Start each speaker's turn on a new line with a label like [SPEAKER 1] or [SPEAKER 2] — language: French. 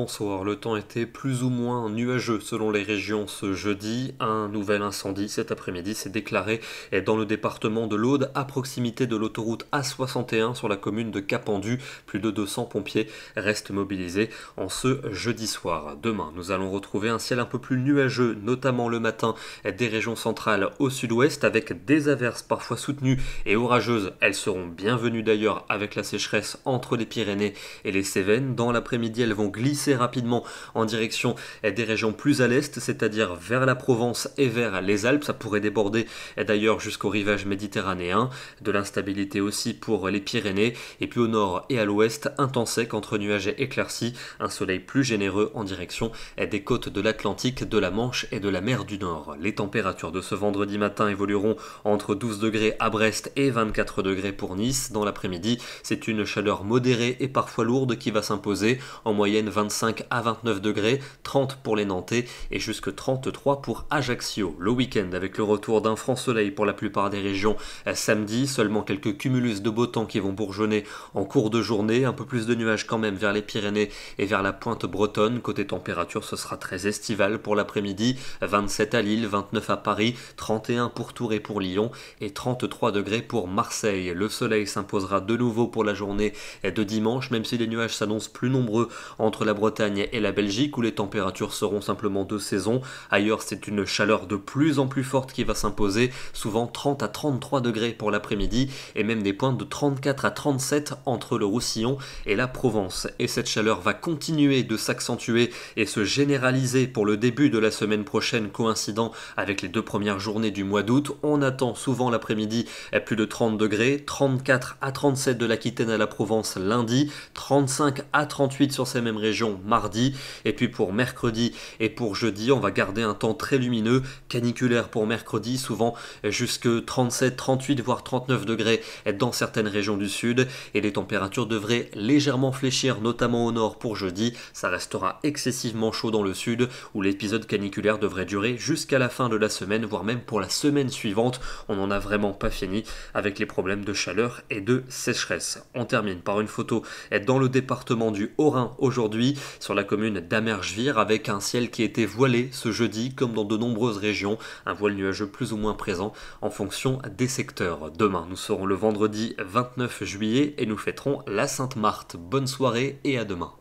[SPEAKER 1] Bonsoir, le temps était plus ou moins nuageux selon les régions ce jeudi. Un nouvel incendie cet après-midi s'est déclaré dans le département de l'Aude à proximité de l'autoroute A61 sur la commune de Capendu. Plus de 200 pompiers restent mobilisés en ce jeudi soir. Demain, nous allons retrouver un ciel un peu plus nuageux, notamment le matin des régions centrales au sud-ouest avec des averses parfois soutenues et orageuses. Elles seront bienvenues d'ailleurs avec la sécheresse entre les Pyrénées et les Cévennes. Dans l'après-midi, elles vont glisser rapidement en direction des régions plus à l'est, c'est-à-dire vers la Provence et vers les Alpes. Ça pourrait déborder d'ailleurs jusqu'au rivage méditerranéen. De l'instabilité aussi pour les Pyrénées. Et puis au nord et à l'ouest, un temps sec entre nuages et éclaircies. Un soleil plus généreux en direction des côtes de l'Atlantique, de la Manche et de la mer du Nord. Les températures de ce vendredi matin évolueront entre 12 degrés à Brest et 24 degrés pour Nice. Dans l'après-midi, c'est une chaleur modérée et parfois lourde qui va s'imposer. En moyenne 25 à 29 degrés, 30 pour les Nantais et jusque 33 pour Ajaccio. Le week-end avec le retour d'un franc soleil pour la plupart des régions euh, samedi, seulement quelques cumulus de beau temps qui vont bourgeonner en cours de journée, un peu plus de nuages quand même vers les Pyrénées et vers la pointe bretonne. Côté température, ce sera très estival pour l'après-midi, 27 à Lille, 29 à Paris, 31 pour Tour et pour Lyon et 33 degrés pour Marseille. Le soleil s'imposera de nouveau pour la journée de dimanche, même si les nuages s'annoncent plus nombreux entre la Bretagne et la Belgique où les températures seront simplement de saison. Ailleurs, c'est une chaleur de plus en plus forte qui va s'imposer, souvent 30 à 33 degrés pour l'après-midi et même des points de 34 à 37 entre le Roussillon et la Provence. Et cette chaleur va continuer de s'accentuer et se généraliser pour le début de la semaine prochaine coïncident avec les deux premières journées du mois d'août. On attend souvent l'après-midi à plus de 30 degrés, 34 à 37 de l'Aquitaine à la Provence lundi, 35 à 38 sur ces mêmes régions mardi. Et puis pour mercredi et pour jeudi, on va garder un temps très lumineux, caniculaire pour mercredi, souvent jusque 37, 38, voire 39 degrés dans certaines régions du sud. Et les températures devraient légèrement fléchir, notamment au nord pour jeudi. Ça restera excessivement chaud dans le sud, où l'épisode caniculaire devrait durer jusqu'à la fin de la semaine, voire même pour la semaine suivante. On n'en a vraiment pas fini avec les problèmes de chaleur et de sécheresse. On termine par une photo dans le département du Haut-Rhin aujourd'hui sur la commune d'Amergevire avec un ciel qui était voilé ce jeudi comme dans de nombreuses régions, un voile nuageux plus ou moins présent en fonction des secteurs. Demain, nous serons le vendredi 29 juillet et nous fêterons la Sainte-Marthe. Bonne soirée et à demain.